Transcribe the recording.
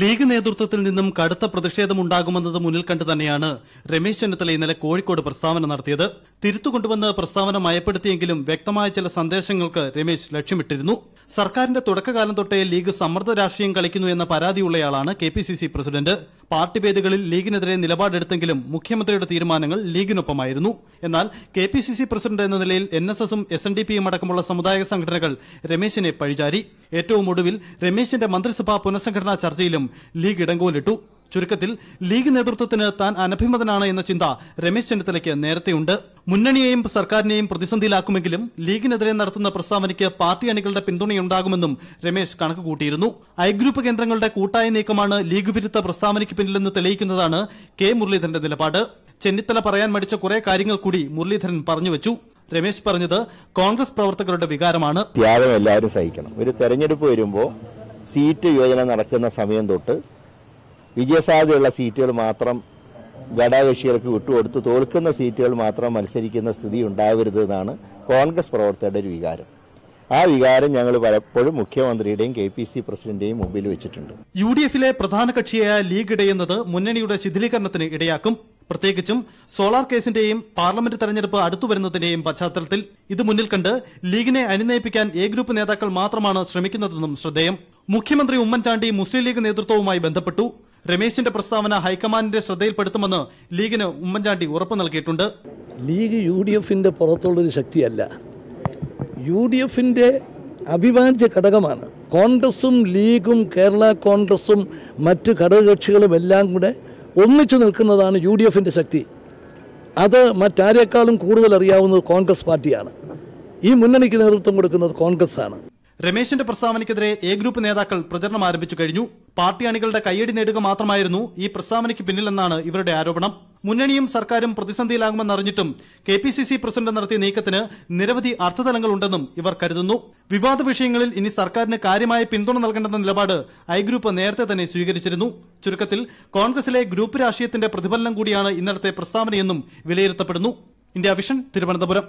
league നേതൃത്വത്തിൽ നിന്നും കടുത്ത പ്രതിഷേധമുണ്ടാകുമെന്നത് കണ്ടു തന്നെയാണ് രമേശ് ചെന്നിത്തല ഇന്നലെ കോഴിക്കോട് പ്രസ്താവന നടത്തിയത് തിരുത്തുകൊണ്ടുവന്ന് പ്രസ്താവന മയപ്പെടുത്തിയെങ്കിലും വ്യക്തമായ ചില സന്ദേശങ്ങൾക്ക് രമേശ് ലക്ഷ്യമിട്ടിരുന്നു സർക്കാരിന്റെ തുടക്കകാലം തൊട്ടേ ലീഗ് സമ്മർദ്ദ രാഷ്ട്രീയം കളിക്കുന്നു എന്ന പരാതിയുള്ളയാളാണ് K P C C president പാർട്ടിഭേദങ്ങളിൽ ലീഗിനെതിരെ നിലപാടെടുത്തെങ്കിലും മുഖ്യമന്ത്രിയുടെ തീരുമാനങ്ങൾ ലീഗിനൊപ്പമായിരുന്നു എന്നാൽ K P C C president എന്ന നിലയിൽ എൻ എസ് എസും എസ് എൻ ഡി പിയും അടക്കമുള്ള സമുദായ സംഘടനകൾ രമേശിനെ പഴിചാരി ഏറ്റവും ഒടുവിൽ രമേശിന്റെ മന്ത്രിസഭാ പുനഃസംഘടനാ ചർച്ചയിലും ലീഗ് ഇടങ്കോലിട്ടു ചുരുക്കത്തിൽ ലീഗ് നേതൃത്വത്തിന് താൻ അനഭിമതനാണ് എന്ന ചിന്ത രമേശ് ചെന്നിത്തലയ്ക്ക് നേരത്തെയുണ്ട് മുന്നണിയെയും സർക്കാരിനെയും പ്രതിസന്ധിയിലാക്കുമെങ്കിലും ലീഗിനെതിരെ നടത്തുന്ന പ്രസ്താവനയ്ക്ക് പാർട്ടി അണികളുടെ പിന്തുണയുണ്ടാകുമെന്നും രമേശ് കണക്കുകൂട്ടിയിരുന്നു ഐ ഗ്രൂപ്പ് കേന്ദ്രങ്ങളുടെ കൂട്ടായ നീക്കമാണ് ലീഗ് വിരുദ്ധ പ്രസ്താവനയ്ക്ക് പിന്നിലെന്ന് തെളിയിക്കുന്നതാണ് കെ മുരളീധരന്റെ നിലപാട് ചെന്നിത്തല പറയാൻ മടിച്ച കുറെ കാര്യങ്ങൾ കൂടി മുരളീധരൻ പറഞ്ഞുവച്ചു രമേശ് പറഞ്ഞത് കോൺഗ്രസ് പ്രവർത്തകരുടെ വികാരമാണ് ത്യാഗം എല്ലാവരും സഹിക്കണം ഒരു തെരഞ്ഞെടുപ്പ് വരുമ്പോൾ സീറ്റ് യോജന നടക്കുന്ന സമയം തൊട്ട് വിജയസാധ്യതയുള്ള സീറ്റുകൾ മാത്രം ഘടകകക്ഷികൾക്ക് വിട്ടുകൊടുത്ത് തോൽക്കുന്ന സീറ്റുകൾ മാത്രം മത്സരിക്കുന്ന സ്ഥിതി ഉണ്ടാവരുത് എന്നാണ് കോൺഗ്രസ് പ്രവർത്തകരുടെ ഒരു വികാരം ആ വികാരം ഞങ്ങൾ പലപ്പോഴും മുഖ്യമന്ത്രിയുടെയും കെ പി സി പ്രസിഡന്റിന്റെയും മുമ്പിൽ വെച്ചിട്ടുണ്ട് യു ഡി എഫിലെ പ്രധാന കക്ഷിയായ ലീഗ് ഇടയുന്നത് മുന്നണിയുടെ ശിഥിലീകരണത്തിന് ഇടയാക്കും പ്രത്യേകിച്ചും സോളാർ കേസിന്റെയും പാർലമെന്റ് തെരഞ്ഞെടുപ്പ് അടുത്തുവരുന്നതിന്റെയും പശ്ചാത്തലത്തിൽ ഇത് മുന്നിൽ കണ്ട് ലീഗിനെ അനുനയിപ്പിക്കാൻ എ ഗ്രൂപ്പ് നേതാക്കൾ മാത്രമാണ് ശ്രമിക്കുന്നതെന്നും ശ്രദ്ധേയം മുഖ്യമന്ത്രി ഉമ്മൻചാണ്ടി മുസ്ലിം ലീഗ് നേതൃത്വവുമായി ബന്ധപ്പെട്ടു രമേശിന്റെ പ്രസ്താവന ഹൈക്കമാൻഡിന്റെ ശ്രദ്ധയിൽപ്പെടുത്തുമെന്ന് ലീഗിന് ഉമ്മൻചാണ്ടി ഉറപ്പു നൽകിയിട്ടുണ്ട് ലീഗ് യു ഡി എഫിന്റെ പുറത്തുള്ളൊരു ശക്തിയല്ല യു ഡി എഫിന്റെ അവിഭാജ്യ ഘടകമാണ് കോൺഗ്രസും ലീഗും കേരള കോൺഗ്രസും മറ്റ് ഘടകകക്ഷികളും എല്ലാം കൂടെ ഒന്നിച്ചു നിൽക്കുന്നതാണ് യു ഡി എഫിന്റെ ശക്തി അത് മറ്റാരേക്കാളും കൂടുതൽ അറിയാവുന്നത് കോൺഗ്രസ് പാർട്ടിയാണ് ഈ മുന്നണിക്ക് നേതൃത്വം കൊടുക്കുന്നത് കോൺഗ്രസ് ആണ് രമേശിന്റെ പ്രസ്താവനയ്ക്കെതിരെ എ ഗ്രൂപ്പ് നേതാക്കൾ പ്രചരണം ആരംഭിച്ചു കഴിഞ്ഞു പാർട്ടി അണികളുടെ കയ്യടി നേടുക മാത്രമായിരുന്നു ഈ പ്രസ്താവനയ്ക്ക് പിന്നിലെന്നാണ് ഇവരുടെ ആരോപണം മുന്നണിയും സർക്കാരും പ്രതിസന്ധിയിലാകുമെന്നറിഞ്ഞിട്ടും K P C C president നടത്തിയ നീക്കത്തിന് നിരവധി അർത്ഥതലങ്ങളുണ്ടെന്നും ഇവർ കരുതുന്നു വിവാദ വിഷയങ്ങളിൽ ഇനി സർക്കാരിന് കാര്യമായ പിന്തുണ നൽകേണ്ടെന്ന നിലപാട് ഐ ഗ്രൂപ്പ് നേരത്തെ തന്നെ സ്വീകരിച്ചിരുന്നു ചുരുക്കത്തിൽ കോൺഗ്രസിലെ ഗ്രൂപ്പ് രാഷ്ട്രീയത്തിന്റെ പ്രതിഫലനം കൂടിയാണ് ഇന്നലത്തെ പ്രസ്താവനയെന്നും വിലയിരുത്തപ്പെടുന്നു ഇന്ത്യ വിഷൻ തിരുവനന്തപുരം